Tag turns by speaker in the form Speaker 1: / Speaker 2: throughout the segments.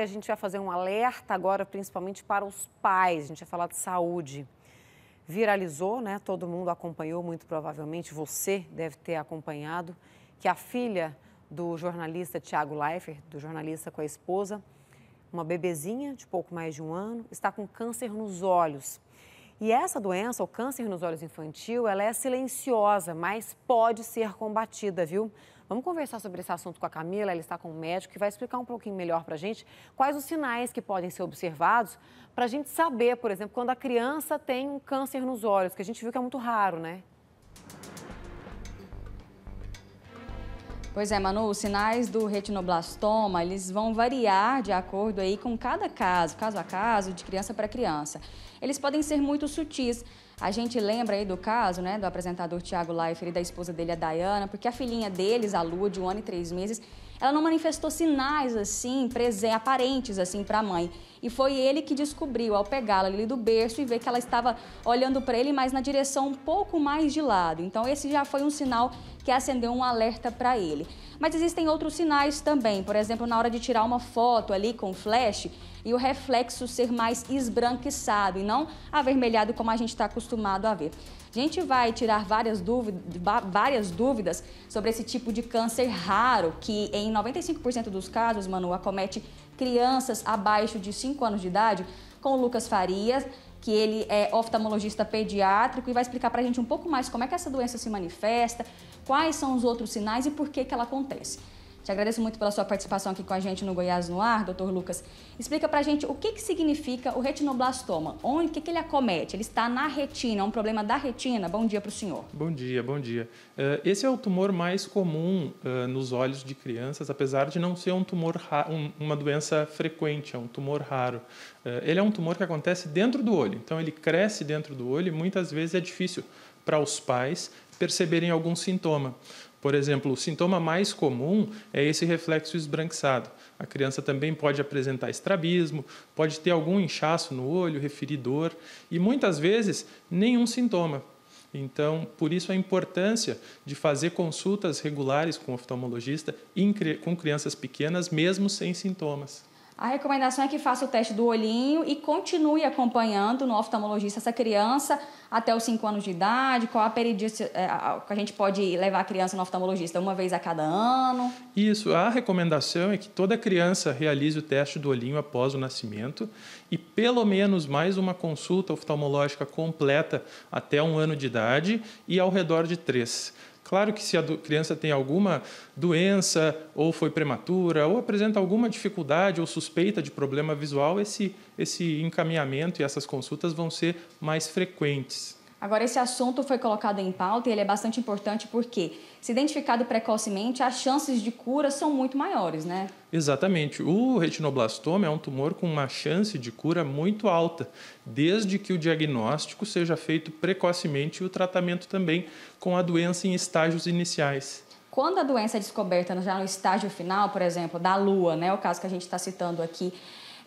Speaker 1: A gente vai fazer um alerta agora, principalmente para os pais. A gente vai falar de saúde. Viralizou, né? Todo mundo acompanhou, muito provavelmente você deve ter acompanhado, que a filha do jornalista Tiago Leifert, do jornalista com a esposa, uma bebezinha de pouco mais de um ano, está com câncer nos olhos. E essa doença, o câncer nos olhos infantil, ela é silenciosa, mas pode ser combatida, viu? Vamos conversar sobre esse assunto com a Camila, ela está com o médico, que vai explicar um pouquinho melhor para a gente quais os sinais que podem ser observados para a gente saber, por exemplo, quando a criança tem um câncer nos olhos, que a gente viu que é muito raro, né?
Speaker 2: Pois é, Manu, os sinais do retinoblastoma, eles vão variar de acordo aí com cada caso, caso a caso, de criança para criança. Eles podem ser muito sutis, a gente lembra aí do caso, né, do apresentador Tiago Leifert e da esposa dele, a Dayana, porque a filhinha deles, a Lu, de um ano e três meses, ela não manifestou sinais assim, presentes, aparentes assim para a mãe. E foi ele que descobriu ao pegá-la ali do berço e ver que ela estava olhando para ele, mas na direção um pouco mais de lado. Então esse já foi um sinal que acendeu um alerta para ele. Mas existem outros sinais também, por exemplo, na hora de tirar uma foto ali com flash, e o reflexo ser mais esbranquiçado e não avermelhado como a gente está acostumado a ver. A gente vai tirar várias, dúvida, várias dúvidas sobre esse tipo de câncer raro, que em 95% dos casos, Manu, acomete crianças abaixo de 5 anos de idade, com o Lucas Farias, que ele é oftalmologista pediátrico e vai explicar para a gente um pouco mais como é que essa doença se manifesta, quais são os outros sinais e por que, que ela acontece. Te agradeço muito pela sua participação aqui com a gente no Goiás no Ar, doutor Lucas. Explica pra gente o que, que significa o retinoblastoma, onde que, que ele acomete? Ele está na retina, é um problema da retina? Bom dia para o senhor.
Speaker 3: Bom dia, bom dia. Eh, esse é o tumor mais comum eh, nos olhos de crianças, apesar de não ser um tumor uma doença frequente, é um tumor raro. Eh, ele é um tumor que acontece dentro do olho, então ele cresce dentro do olho e muitas vezes é difícil para os pais perceberem algum sintoma. Por exemplo, o sintoma mais comum é esse reflexo esbranquiçado. A criança também pode apresentar estrabismo, pode ter algum inchaço no olho, referidor e muitas vezes nenhum sintoma. Então, por isso a importância de fazer consultas regulares com oftalmologista com crianças pequenas, mesmo sem sintomas. A
Speaker 2: recomendação é que faça o teste do olhinho e continue acompanhando no oftalmologista essa criança até os 5 anos de idade, qual a perícia é, que a gente pode levar a criança no oftalmologista uma vez a cada ano.
Speaker 3: Isso, a recomendação é que toda criança realize o teste do olhinho após o nascimento e pelo menos mais uma consulta oftalmológica completa até um ano de idade e ao redor de três. Claro que se a criança tem alguma doença, ou foi prematura, ou apresenta alguma dificuldade ou suspeita de problema visual, esse, esse encaminhamento e essas consultas vão ser mais frequentes.
Speaker 2: Agora, esse assunto foi colocado em pauta e ele é bastante importante porque, se identificado precocemente, as chances de cura são muito maiores, né?
Speaker 3: Exatamente. O retinoblastoma é um tumor com uma chance de cura muito alta, desde que o diagnóstico seja feito precocemente e o tratamento também com a doença em estágios iniciais.
Speaker 2: Quando a doença é descoberta já no estágio final, por exemplo, da lua, né, o caso que a gente está citando aqui,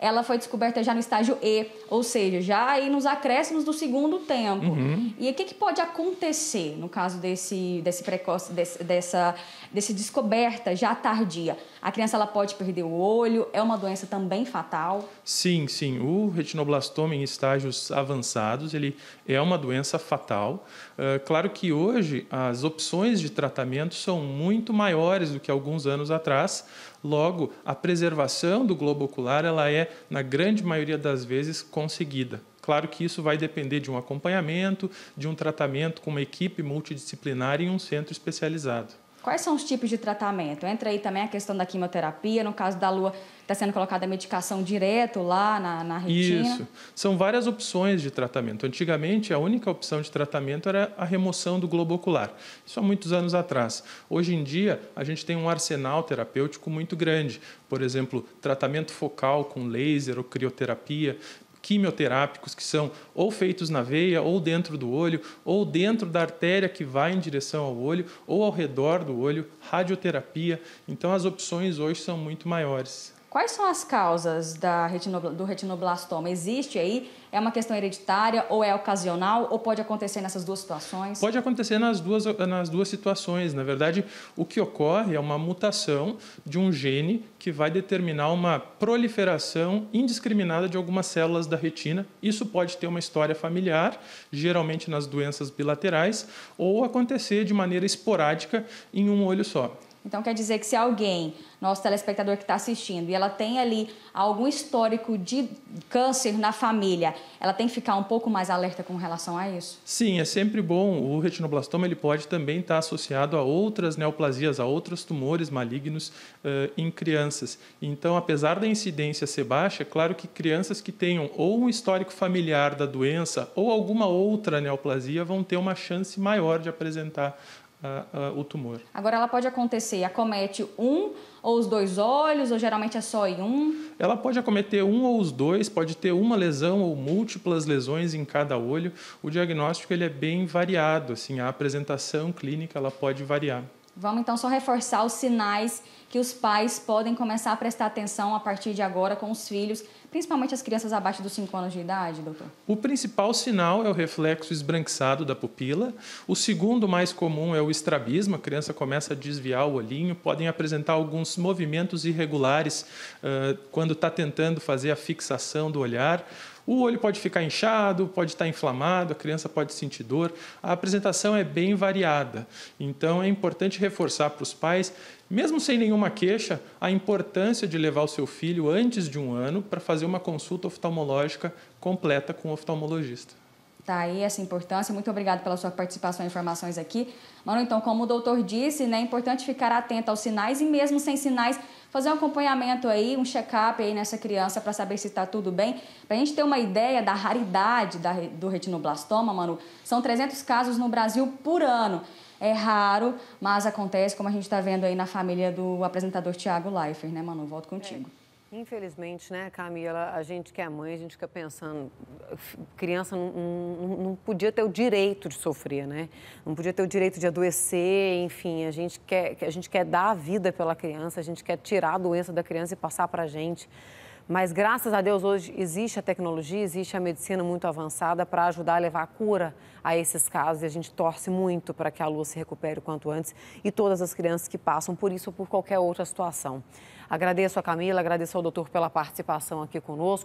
Speaker 2: ela foi descoberta já no estágio E, ou seja, já aí nos acréscimos do segundo tempo. Uhum. E o que, que, pode acontecer no caso desse, desse precoce, desse, dessa desse descoberta já tardia? A criança ela pode perder o olho, é uma doença também fatal?
Speaker 3: Sim, sim. O retinoblastoma em estágios avançados, ele é uma doença fatal. Uh, claro que hoje as opções de tratamento são muito maiores do que alguns anos atrás, Logo, a preservação do globo ocular ela é, na grande maioria das vezes, conseguida. Claro que isso vai depender de um acompanhamento, de um tratamento com uma equipe multidisciplinar em um centro especializado. Quais
Speaker 2: são os tipos de tratamento? Entra aí também a questão da quimioterapia, no caso da lua está sendo colocada medicação direto lá na, na retina. Isso,
Speaker 3: são várias opções de tratamento. Antigamente, a única opção de tratamento era a remoção do globo ocular, isso há muitos anos atrás. Hoje em dia, a gente tem um arsenal terapêutico muito grande, por exemplo, tratamento focal com laser ou crioterapia, quimioterápicos que são ou feitos na veia, ou dentro do olho, ou dentro da artéria que vai em direção ao olho, ou ao redor do olho, radioterapia. Então, as opções hoje são muito maiores.
Speaker 2: Quais são as causas do retinoblastoma? Existe aí? É uma questão hereditária ou é ocasional? Ou pode acontecer nessas duas situações?
Speaker 3: Pode acontecer nas duas, nas duas situações. Na verdade, o que ocorre é uma mutação de um gene que vai determinar uma proliferação indiscriminada de algumas células da retina. Isso pode ter uma história familiar, geralmente nas doenças bilaterais, ou acontecer de maneira esporádica em um olho só.
Speaker 2: Então quer dizer que se alguém, nosso telespectador que está assistindo, e ela tem ali algum histórico de câncer na família, ela tem que ficar um pouco mais alerta com relação a
Speaker 3: isso? Sim, é sempre bom. O retinoblastoma ele pode também estar tá associado a outras neoplasias, a outros tumores malignos uh, em crianças. Então, apesar da incidência ser baixa, é claro que crianças que tenham ou um histórico familiar da doença ou alguma outra neoplasia vão ter uma chance maior de apresentar uh, uh, o tumor.
Speaker 2: Agora, ela pode acontecer, acomete um ou os dois olhos, ou geralmente é só em um?
Speaker 3: Ela pode acometer um ou os dois, pode ter uma lesão ou múltiplas lesões em cada olho. O diagnóstico ele é bem variado, assim, a apresentação clínica ela pode variar.
Speaker 2: Vamos então só reforçar os sinais que os pais podem começar a prestar atenção a partir de agora com os filhos principalmente as crianças abaixo dos 5 anos de idade, doutor?
Speaker 3: O principal sinal é o reflexo esbranquiçado da pupila. O segundo mais comum é o estrabismo, a criança começa a desviar o olhinho, podem apresentar alguns movimentos irregulares uh, quando está tentando fazer a fixação do olhar. O olho pode ficar inchado, pode estar inflamado, a criança pode sentir dor. A apresentação é bem variada. Então é importante reforçar para os pais, mesmo sem nenhuma queixa, a importância de levar o seu filho antes de um ano para fazer uma consulta oftalmológica completa com o oftalmologista.
Speaker 2: Tá aí essa importância. Muito obrigada pela sua participação e informações aqui. Mano, então, como o doutor disse, né, é importante ficar atento aos sinais e mesmo sem sinais, fazer um acompanhamento aí, um check-up aí nessa criança para saber se está tudo bem. Para a gente ter uma ideia da raridade da, do retinoblastoma, Manu, são 300 casos no Brasil por ano. É raro, mas acontece, como a gente está vendo aí na família do apresentador Tiago Leifert, né, Manu? Volto contigo. É.
Speaker 1: Infelizmente, né, Camila, a gente que é mãe, a gente fica pensando, criança não, não, não, podia ter o direito de sofrer, né? Não podia ter o direito de adoecer, enfim, a gente quer, a gente quer dar a vida pela criança, a gente quer tirar a doença da criança e passar para a gente. Mas graças a Deus hoje existe a tecnologia, existe a medicina muito avançada para ajudar a levar a cura a esses casos e a gente torce muito para que a Lua se recupere o quanto antes e todas as crianças que passam por isso ou por qualquer outra situação. Agradeço a Camila, agradeço ao doutor pela participação aqui conosco.